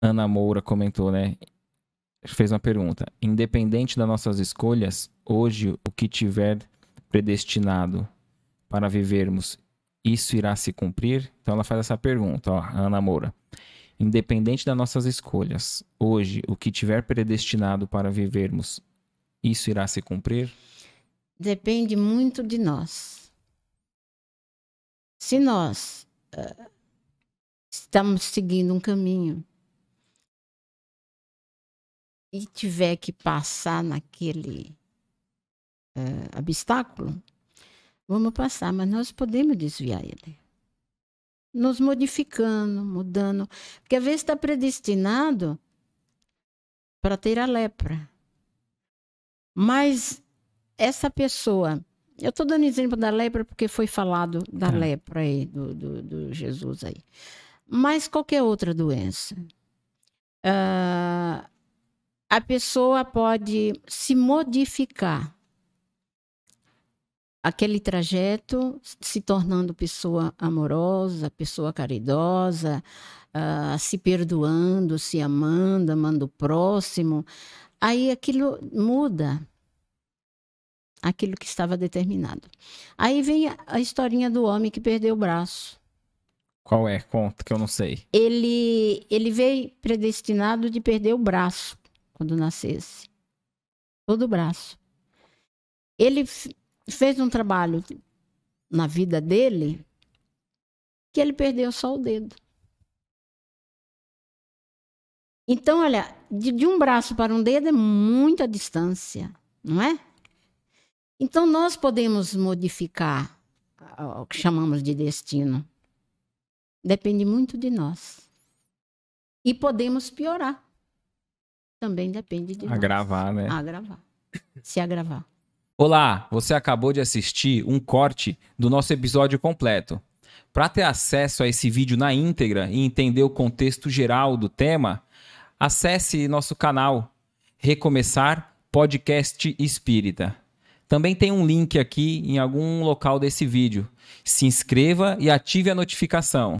Ana Moura comentou, né? Fez uma pergunta. Independente das nossas escolhas, hoje o que tiver predestinado para vivermos, isso irá se cumprir? Então ela faz essa pergunta, ó, Ana Moura. Independente das nossas escolhas, hoje o que tiver predestinado para vivermos, isso irá se cumprir? Depende muito de nós. Se nós uh, estamos seguindo um caminho e tiver que passar naquele uh, obstáculo, vamos passar, mas nós podemos desviar ele. Nos modificando, mudando. Porque às vezes está predestinado para ter a lepra. Mas essa pessoa. Eu estou dando exemplo da lepra porque foi falado da é. lepra aí, do, do, do, Jesus aí. Mas qualquer outra doença. Uh, a pessoa pode se modificar aquele trajeto, se tornando pessoa amorosa, pessoa caridosa, uh, se perdoando, se amando, amando o próximo. Aí aquilo muda aquilo que estava determinado. Aí vem a historinha do homem que perdeu o braço. Qual é? Conta que eu não sei. Ele ele veio predestinado de perder o braço quando nascesse. Todo o braço. Ele fez um trabalho na vida dele que ele perdeu só o dedo. Então, olha, de, de um braço para um dedo é muita distância, não é? Então, nós podemos modificar o que chamamos de destino. Depende muito de nós. E podemos piorar também depende de agravar, nós. né? Agravar. Se agravar. Olá, você acabou de assistir um corte do nosso episódio completo. Para ter acesso a esse vídeo na íntegra e entender o contexto geral do tema, acesse nosso canal Recomeçar Podcast Espírita. Também tem um link aqui em algum local desse vídeo. Se inscreva e ative a notificação.